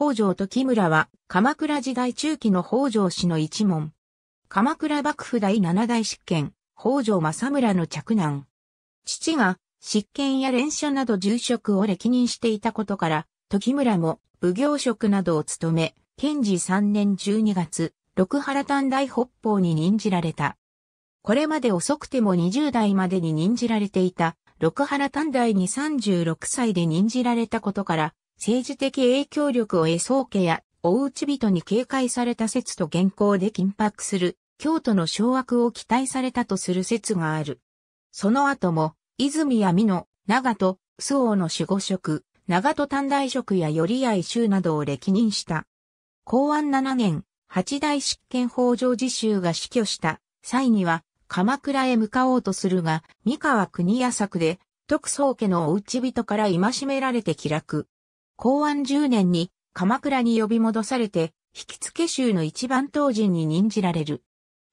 北条時村は、鎌倉時代中期の北条氏の一門。鎌倉幕府第七代執権、北条政村の嫡男。父が、執権や連署など重職を歴任していたことから、時村も、奉行職などを務め、賢治3年12月、六原短大北方に任じられた。これまで遅くても20代までに任じられていた、六原短大に36歳で任じられたことから、政治的影響力を得宗家や大内人に警戒された説と現行で緊迫する京都の掌握を期待されたとする説がある。その後も、泉や美濃、長戸、周王の守護職、長戸短大職や寄合衆などを歴任した。公安7年、八大執権法上自習が死去した際には、鎌倉へ向かおうとするが、三河国屋作で、徳宗家のお内人から戒められて気楽。公安10年に鎌倉に呼び戻されて、引付州の一番当人に任じられる。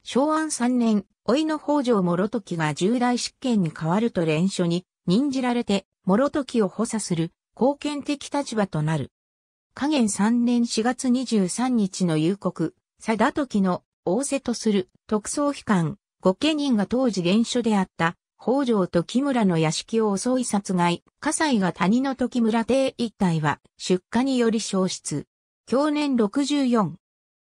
昭安3年、老いの北条諸時が重大執権に変わると連署に任じられて、諸時を補佐する貢献的立場となる。加減3年4月23日の夕刻、佐田時の仰せとする特捜機関御家人が当時連所であった北条時村の屋敷を襲い殺害、葛西が谷の時村邸一帯は出火により消失。去年64。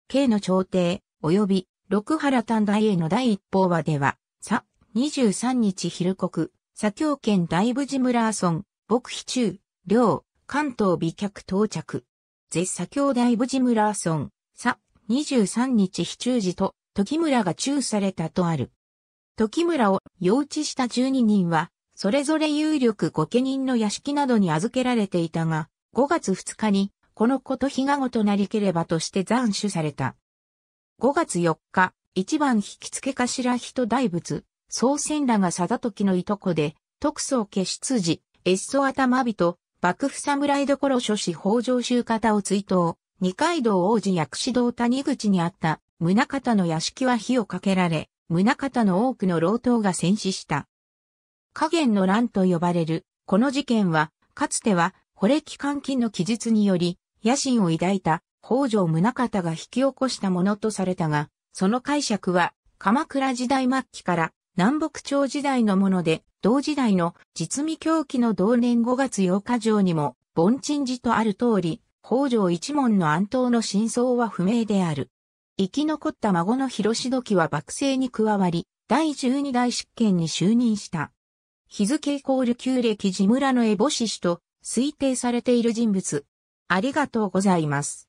K の朝廷、及び六原短大への第一報話では、さ、23日昼国、左京県大部寺村村、牧飛中、両、関東美脚到着。絶左京大部寺村村、さ、23日非中時と、時村が中されたとある。時村を幼稚した12人は、それぞれ有力御家人の屋敷などに預けられていたが、5月2日に、このこと日賀ごとなりければとして斬首された。5月4日、一番引き付け頭人大仏、総仙らが定時のいとこで、特捜家出時、越祖頭人、幕府侍どころ諸子北条州方を追悼、二階堂王子薬師堂谷口にあった、宗方の屋敷は火をかけられ、宗方の多くの老頭が戦死した。加減の乱と呼ばれる、この事件は、かつては、惚れ期監禁の記述により、野心を抱いた北条宗方が引き起こしたものとされたが、その解釈は、鎌倉時代末期から南北朝時代のもので、同時代の実味狂気の同年5月8日上にも、凡鎮寺とある通り、北条一門の安東の真相は不明である。生き残った孫の広時は幕政に加わり、第12代執権に就任した。日付イコール旧暦寺村のエボシ氏と推定されている人物。ありがとうございます。